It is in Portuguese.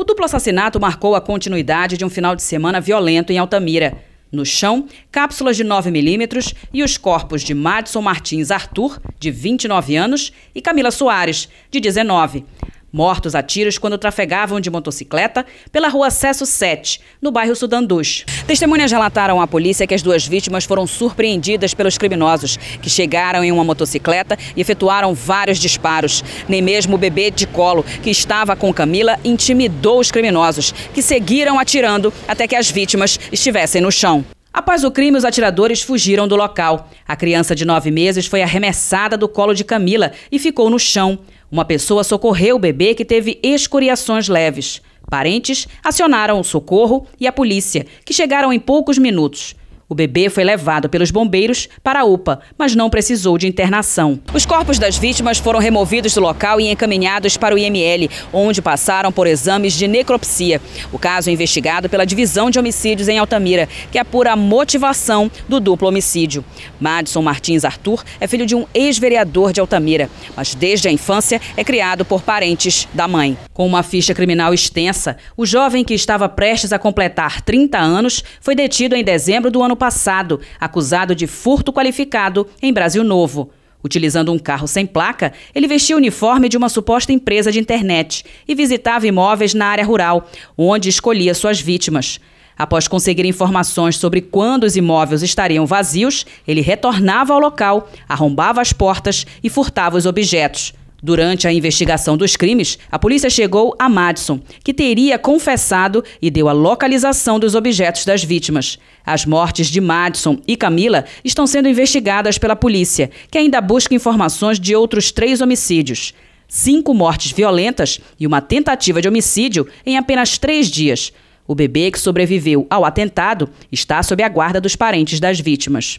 O duplo assassinato marcou a continuidade de um final de semana violento em Altamira. No chão, cápsulas de 9 milímetros e os corpos de Madison Martins Arthur, de 29 anos, e Camila Soares, de 19, mortos a tiros quando trafegavam de motocicleta pela rua Acesso 7, no bairro Sudandus. Testemunhas relataram à polícia que as duas vítimas foram surpreendidas pelos criminosos, que chegaram em uma motocicleta e efetuaram vários disparos. Nem mesmo o bebê de colo, que estava com Camila, intimidou os criminosos, que seguiram atirando até que as vítimas estivessem no chão. Após o crime, os atiradores fugiram do local. A criança de nove meses foi arremessada do colo de Camila e ficou no chão. Uma pessoa socorreu o bebê que teve escoriações leves. Parentes acionaram o socorro e a polícia, que chegaram em poucos minutos. O bebê foi levado pelos bombeiros para a UPA, mas não precisou de internação. Os corpos das vítimas foram removidos do local e encaminhados para o IML, onde passaram por exames de necropsia. O caso é investigado pela Divisão de Homicídios em Altamira, que apura é a motivação do duplo homicídio. Madison Martins Arthur é filho de um ex-vereador de Altamira, mas desde a infância é criado por parentes da mãe. Com uma ficha criminal extensa, o jovem que estava prestes a completar 30 anos foi detido em dezembro do ano passado, acusado de furto qualificado em Brasil Novo. Utilizando um carro sem placa, ele vestia o uniforme de uma suposta empresa de internet e visitava imóveis na área rural, onde escolhia suas vítimas. Após conseguir informações sobre quando os imóveis estariam vazios, ele retornava ao local, arrombava as portas e furtava os objetos. Durante a investigação dos crimes, a polícia chegou a Madison, que teria confessado e deu a localização dos objetos das vítimas. As mortes de Madison e Camila estão sendo investigadas pela polícia, que ainda busca informações de outros três homicídios. Cinco mortes violentas e uma tentativa de homicídio em apenas três dias. O bebê que sobreviveu ao atentado está sob a guarda dos parentes das vítimas.